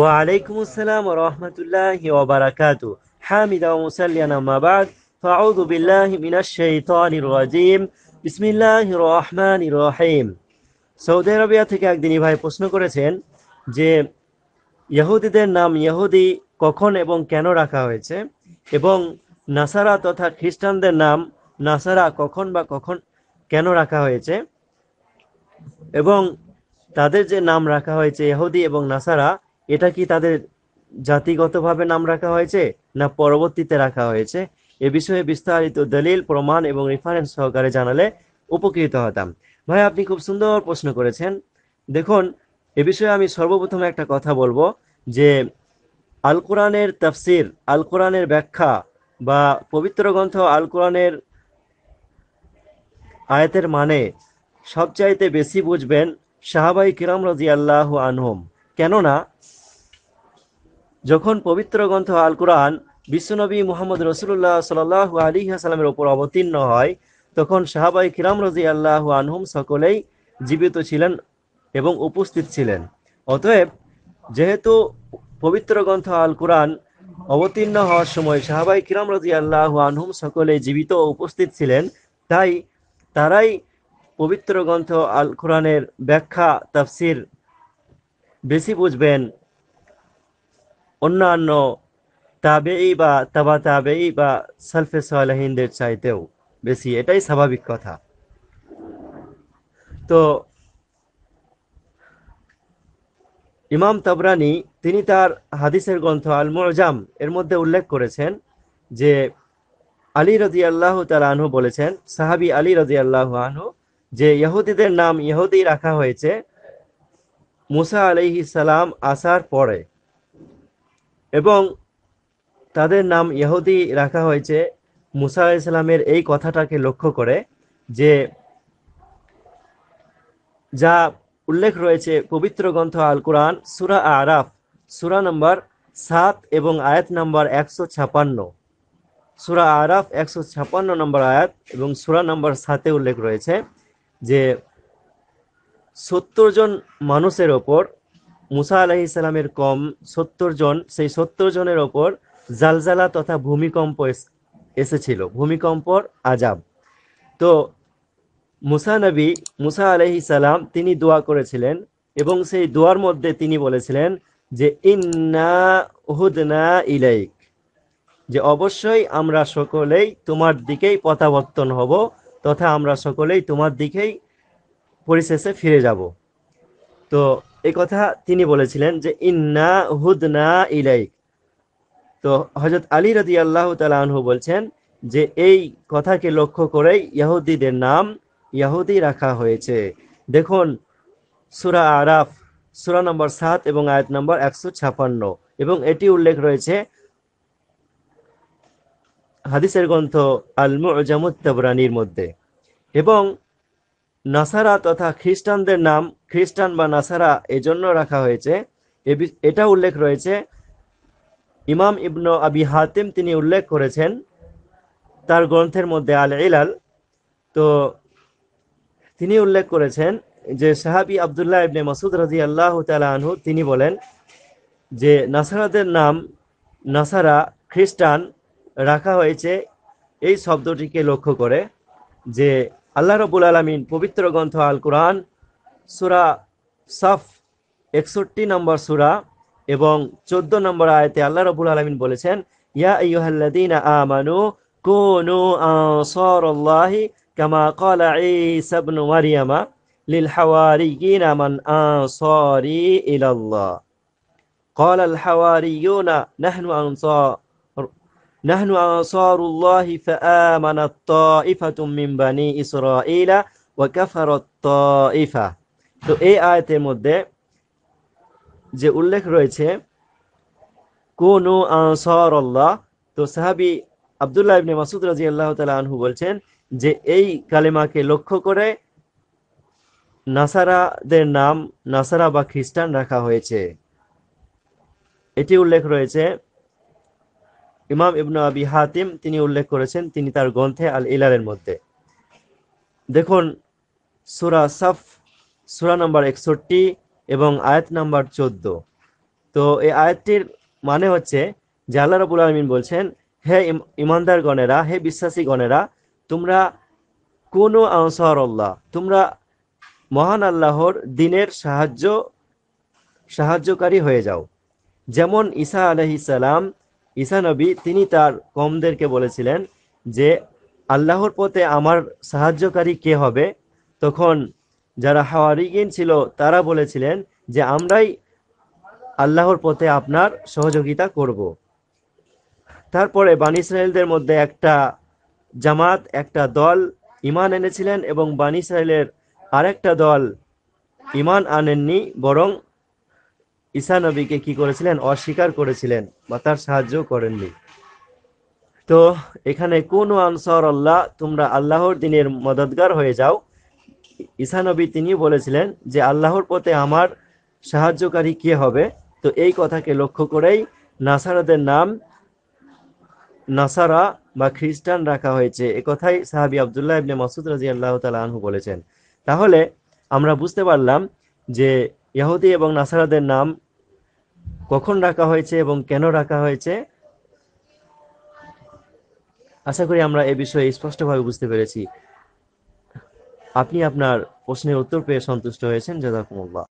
وعليكم السلام ورحمة الله وبركاته حامدا ومسليا أما بعد فأعوذ بالله من الشيطان الرجيم بسم الله الرحمن الرحيم Saudi Arabia থেকে একদিনই ভাই প্রশ্ন করেছেন যে ইহুদিদের নাম ইহুদি কখন এবং কেন রাখা হয়েছে এবং নাসারা তথা খ্রিস্টানদের নাম নাসারা কখন বা কখন কেন রাখা হয়েছে এবং তাদের যে নাম রাখা হয়েছে ইহুদি এবং নাসারা এটা কি তাদের জাতিগতভাবে নাম রাখা হয়েছে না পরবর্তীতে রাখা হয়েছে এ বিষয়ে বিস্তারিত দলিল প্রমাণ এবং রেফারেন্স সহকারে জানালে উপকৃত হতাম ভাই আপনি খুব সুন্দর প্রশ্ন করেছেন দেখুন এ বিষয়ে আমি সর্বপ্রথম একটা কথা বলবো যে আল কোরআনের তফসির আল কোরআনের ব্যাখ্যা বা পবিত্র গ্রন্থ আল কোরআনের আয়াতের মানে সবচাইতে বেশি বুঝবেন শাহাবাই কিরাম রাজি আল্লাহ আনহম কেননা যখন পবিত্র গ্রন্থ আল কোরআন বিশ্বনবী মোহাম্মদ রসুল্লাহ সাল্লাহ আলী আসালামের ওপর অবতীর্ণ হয় তখন সাহাবাই খিরাম রাজি আল্লাহ আনহুম সকলেই জীবিত ছিলেন এবং উপস্থিত ছিলেন অতএব যেহেতু পবিত্র গ্রন্থ আল কোরআন অবতীর্ণ হওয়ার সময় সাহাবাই কিরাম রাজি আল্লাহ আনহুম সকলে জীবিত উপস্থিত ছিলেন তাই তারাই পবিত্র গ্রন্থ আল কোরআনের ব্যাখ্যা তাফসির বেশি বুঝবেন অন্যান্য তাবেই বা তাবা তাবেই বা সালফে সালহীনদের চাইতেও বেশি এটাই স্বাভাবিক কথা তো ইমাম তাবরানি তিনি তার হাদিসের গ্রন্থ আলমোজাম এর মধ্যে উল্লেখ করেছেন যে আলী রাজি আল্লাহ তালাহু বলেছেন সাহাবি আলী রাজি আল্লাহ আনহু যে ইহুদিদের নাম ইহুদি রাখা হয়েছে মুসা আলহি সালাম আসার পরে এবং তাদের নাম ইহুদি রাখা হয়েছে মুসা ইসলামের এই কথাটাকে লক্ষ্য করে যে যা উল্লেখ রয়েছে পবিত্র গ্রন্থ আল কোরআন সুরা আরাফ সুরা নম্বর সাত এবং আয়াত নম্বর একশো ছাপান্ন সুরা আরাফ একশো ছাপান্ন নম্বর আয়াত এবং সুরা নম্বর সাতে উল্লেখ রয়েছে যে সত্তর জন মানুষের ওপর মুসা আলাহ ইসালামের কম সত্তর জন সেই সত্তর জনের ওপর জালজালা তথা ভূমিকম্প এসেছিল ভূমিকম্পর আজাব তো মুসা নবী মুসা আলহি সালাম তিনি দোয়া করেছিলেন এবং সেই দোয়ার মধ্যে তিনি বলেছিলেন যে ইন্না হুদনা ইলাইক যে অবশ্যই আমরা সকলেই তোমার দিকেই পতাবর্তন হব তথা আমরা সকলেই তোমার দিকেই পরিশেষে ফিরে যাব তো এই কথা তিনি বলেছিলেন যে ইন্না হুদনা ইলাইক তো হজরত আলী রদি আল্লাহ আনহু বলছেন যে এই কথাকে লক্ষ্য করেই ইয়াহুদিদের নাম ইয়াহুদি রাখা হয়েছে দেখুন সুরা আরাফ সুরা নম্বর সাত এবং আয়াত নম্বর একশো ছাপান্ন এবং এটি উল্লেখ রয়েছে হাদিসের গ্রন্থ আল মধ্যে এবং নাসারা তথা খ্রিস্টানদের নাম খ্রিস্টান বা নাসারা এজন্য রাখা হয়েছে এটা উল্লেখ রয়েছে ইমাম ইবনো আবি হাতিম তিনি উল্লেখ করেছেন তার গ্রন্থের মধ্যে আল ইলাল তো তিনি উল্লেখ করেছেন যে সাহাবি আবদুল্লাহ ইবনে মাসুদ রাজি আল্লাহ আনহু তিনি বলেন যে নাসারাদের নাম নাসারা খ্রিস্টান রাখা হয়েছে এই শব্দটিকে লক্ষ্য করে যে আল্লাহ রবুল আলমিন পবিত্র গ্রন্থ আল কোরআন সুরা সাফ একষট্টি নম্বর সুরা এবং চোদ্দ নম্বর আয়তে আল্লাহ রবুল আলমিন বলেছেন ইয়া ইয়ুহাল্লাদিন আমানু কোনু আনসারুল্লাহি কামা ক্বালা ঈসা ইবনু মারইয়ামা লিল হাওয়ারিয়িনা মান আনসারি ইলাল্লাহ قال الحواريون نحن أنصار نحن أنصار الله فآمنت طائفة من بني إسرائيل وكفرت طائفة তো এই আয়তের মধ্যে যে উল্লেখ রয়েছে কোন তো সাহাবি আবদুল্লাহ ইবনে মাসুদ রাজি আল্লাহ আনহু বলছেন যে এই কালেমাকে লক্ষ্য করে নাসারাদের নাম নাসারা বা খ্রিস্টান রাখা হয়েছে এটি উল্লেখ রয়েছে ইমাম ইবন আবি হাতিম তিনি উল্লেখ করেছেন তিনি তার গ্রন্থে আল ইলারের মধ্যে দেখুন সুরা সাফ সুরা নাম্বার একষট্টি এবং আয়াত নাম্বার চোদ্দ তো এই আয়াতটির মানে হচ্ছে যে আল্লাহ রবুল আলমিন বলছেন হে ইমানদার গণেরা হে বিশ্বাসী গণেরা তোমরা কোনো আনসার আল্লাহ তোমরা মহান আল্লাহর দিনের সাহায্য সাহায্যকারী হয়ে যাও যেমন ঈসা আলহিসাল্লাম ঈসা নবী তিনি তার কমদেরকে বলেছিলেন যে আল্লাহর পথে আমার সাহায্যকারী কে হবে তখন যারা হাওয়ারিগিন ছিল তারা বলেছিলেন যে আমরাই আল্লাহর পথে আপনার সহযোগিতা করব তারপরে বান ইসরায়েলদের মধ্যে একটা জামাত একটা দল ইমান এনেছিলেন এবং বান ইসরায়েলের আরেকটা দল ইমান আনেননি বরং ঈসা নবীকে কি করেছিলেন অস্বীকার করেছিলেন বা তার সাহায্য করেননি তো এখানে কোন আনসর আল্লাহ তোমরা আল্লাহর দিনের মদতগার হয়ে যাও ইসানবী তিনি বলেছিলেন যে আল্লাহর পথে আমার সাহায্যকারী কে হবে তো এই কথাকে লক্ষ্য করেই নাসারাদের নাম নাসারা বা খ্রিস্টান রাখা হয়েছে এ কথাই সাহাবি আবদুল্লাহ ইবনে মাসুদ রাজি আল্লাহ তালা আনহু বলেছেন তাহলে আমরা বুঝতে পারলাম যে ইহুদি এবং নাসারাদের নাম কখন রাখা হয়েছে এবং কেন রাখা হয়েছে আশা করি আমরা এ বিষয়ে স্পষ্টভাবে বুঝতে পেরেছি আপনি আপনার প্রশ্নের উত্তর পেয়ে সন্তুষ্ট হয়েছেন জাজাকুমুল্লাহ